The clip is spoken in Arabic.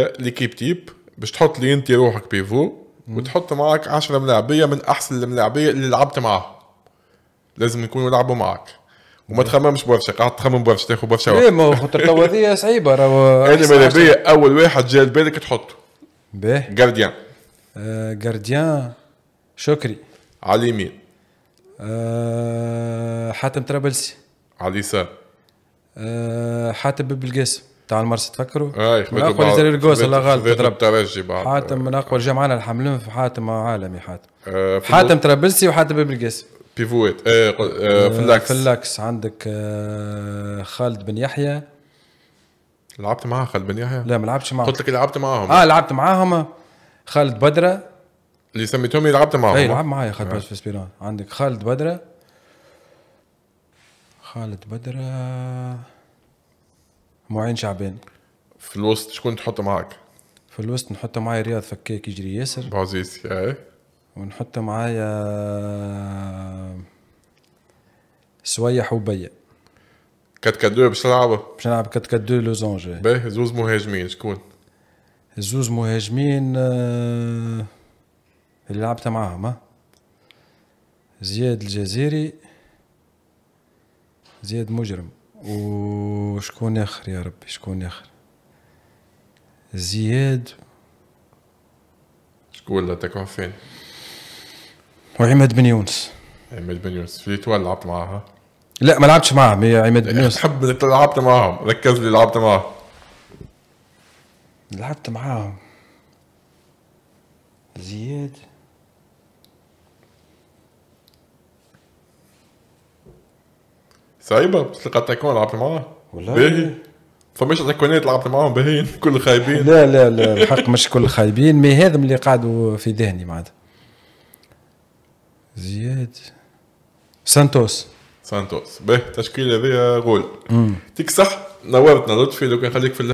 ليكيب تيب باش تحط لي انت روحك بيفو وتحط معك 10 ملاعبيه من احسن الملاعبيه اللي لعبت معاهم لازم يكونوا يلعبوا معك وما تخممش برشا قاعد تخمم برشا تاخذ برشا وقت ايه ما هو خاطر توا هذه صعيبه راهو انا ماذا بيا اول واحد جا لبالك تحطه باهي جارديان جارديان شكري على اليمين آه، حاتم طرابلسي على اليسار آه، حاتم بن بلقاسم تاع المرسى تفكروا اي من اقوى الجزائر الجوز الله غالب تضرب حاتم من اقوى الجمعان الحملون في حاتم عالمي حاتم آه حاتم ترابلسي وحاتم بلقاسي بيفويت بيفوات إيه، آه إيه، إيه، في اللاكس في اللاكس عندك خالد بن يحيى لعبت معاه خالد بن يحيى؟ لا ما لعبتش معاه قلت لك لعبت معاهم اه لعبت معاهم خالد بدره اللي سميتهم اللي لعبت معاهم اي لعب معايا خالد بدره في سبيران عندك خالد بدره خالد بدره معين شعبان في الوسط شكون تحط معاك؟ في الوسط نحط معايا رياض فكاك يجري ياسر بعزيزي اي ونحط معايا سويح وبيا كات 4 باش نلعبها باش نلعب كات 4 لوزونج إيه. باهي زوز مهاجمين شكون؟ زوز مهاجمين آه، اللي لعبت معاهم زياد الجزيري زياد مجرم وشكون اخر يا ربي شكون اخر زياد شكون ولا تكون فين وعماد بن يونس عماد بن يونس في ليتوال لعبت معاها لا ما لعبتش معاها مي عماد بن يونس حب اللي لعبت معاهم ركز لي لعبت معاهم لعبت معاهم زياد صعيبه بس اللي تكون لعبت معاه والله باهي فماش تاكونات لعبت معاهم باهيين كل خايبين لا لا لا الحق مش كل خايبين مي هذا اللي قعدوا في ذهني معناتها زياد سانتوس سانتوس باهي التشكيله هذه غول تيك صح نورتنا لطفي لو كان خليك في